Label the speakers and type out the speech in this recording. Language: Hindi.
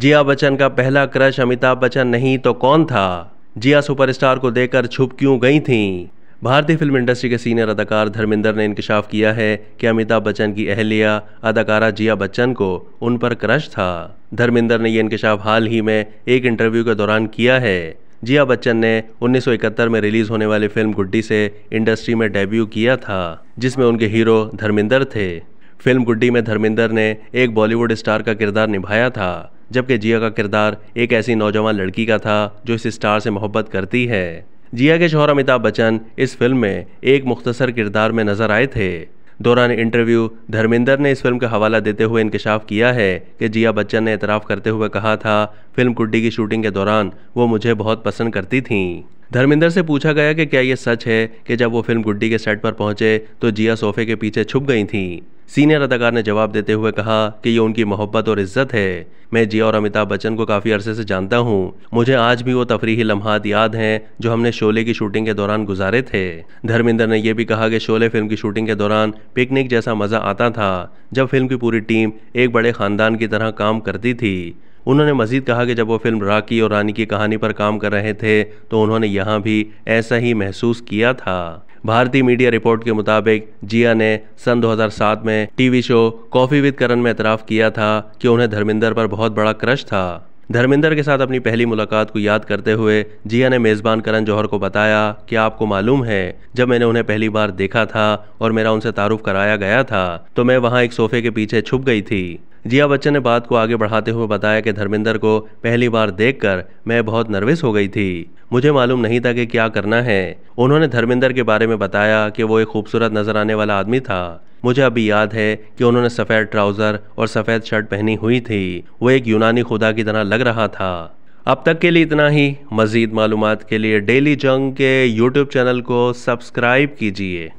Speaker 1: जिया बच्चन का पहला क्रश अमिताभ बच्चन नहीं तो कौन था जिया सुपरस्टार को देखकर छुप क्यों गई थीं भारतीय फिल्म इंडस्ट्री के सीनियर अदाकार धर्मेंद्र ने इंकशाफ किया है कि अमिताभ बच्चन की अहलिया अदाकारा जिया बच्चन को उन पर क्रश था धर्मेंद्र ने यह इंकशाफ हाल ही में एक इंटरव्यू के दौरान किया है जिया बच्चन ने 1971 में रिलीज होने वाली फिल्म गुड्डी से इंडस्ट्री में डेब्यू किया था जिसमें उनके हीरो धर्मेंद्र थे फिल्म गुड्डी में धर्मेंद्र ने एक बॉलीवुड स्टार का किरदार निभाया था जबकि जिया का किरदार एक ऐसी नौजवान लड़की का था जो इस स्टार से मोहब्बत करती है जिया के शोहर अमिताभ बच्चन इस फिल्म में एक मुख्तसर किरदार में नजर आए थे दौरान इंटरव्यू धर्मेंद्र ने इस फिल्म का हवाला देते हुए इंकशाफ किया है कि जिया बच्चन ने एतराफ़ करते हुए कहा था फिल्म गुड्डी की शूटिंग के दौरान वो मुझे बहुत पसंद करती थीं धर्मेंद्र से पूछा गया कि क्या ये सच है कि जब वो फिल्म गुड्डी के सेट पर पहुंचे तो जिया सोफे के पीछे छुप गई थीं सीनियर अदाकार ने जवाब देते हुए कहा कि ये उनकी मोहब्बत और इज्जत है मैं जिया और अमिताभ बच्चन को काफ़ी अरसे से जानता हूँ मुझे आज भी वो तफरीही लम्हात याद हैं जो हमने शोले की शूटिंग के दौरान गुजारे थे धर्मेंद्र ने यह भी कहा कि शोले फिल्म की शूटिंग के दौरान पिकनिक जैसा मज़ा आता था जब फिल्म की पूरी टीम एक बड़े ख़ानदान की तरह काम करती थी उन्होंने मजीद कहा कि जब वो फिल्म राकी और रानी की कहानी पर काम कर रहे थे तो उन्होंने यहाँ भी ऐसा ही महसूस किया था भारतीय मीडिया रिपोर्ट के मुताबिक जिया ने सन 2007 में TV show coffee with Karan में एतराफ़ किया था कि उन्हें धर्मेंद्र पर बहुत बड़ा क्रश था धर्मेंद्र के साथ अपनी पहली मुलाकात को याद करते हुए जिया ने मेज़बान करण जौहर को बताया कि आपको मालूम है जब मैंने उन्हें पहली बार देखा था और मेरा उनसे तारुफ कराया गया था तो मैं वहाँ एक सोफे के पीछे छुप गई थी जिया बच्चन ने बात को आगे बढ़ाते हुए बताया कि धर्मेंद्र को पहली बार देखकर मैं बहुत नर्वस हो गई थी मुझे मालूम नहीं था कि क्या करना है उन्होंने धर्मेंद्र के बारे में बताया कि वो एक खूबसूरत नजर आने वाला आदमी था मुझे अभी याद है कि उन्होंने सफ़ेद ट्राउज़र और सफ़ेद शर्ट पहनी हुई थी वो एक यूनानी खुदा की तरह लग रहा था अब तक के लिए इतना ही मज़ीद मालूम के लिए डेली जंग के यूट्यूब चैनल को सब्सक्राइब कीजिए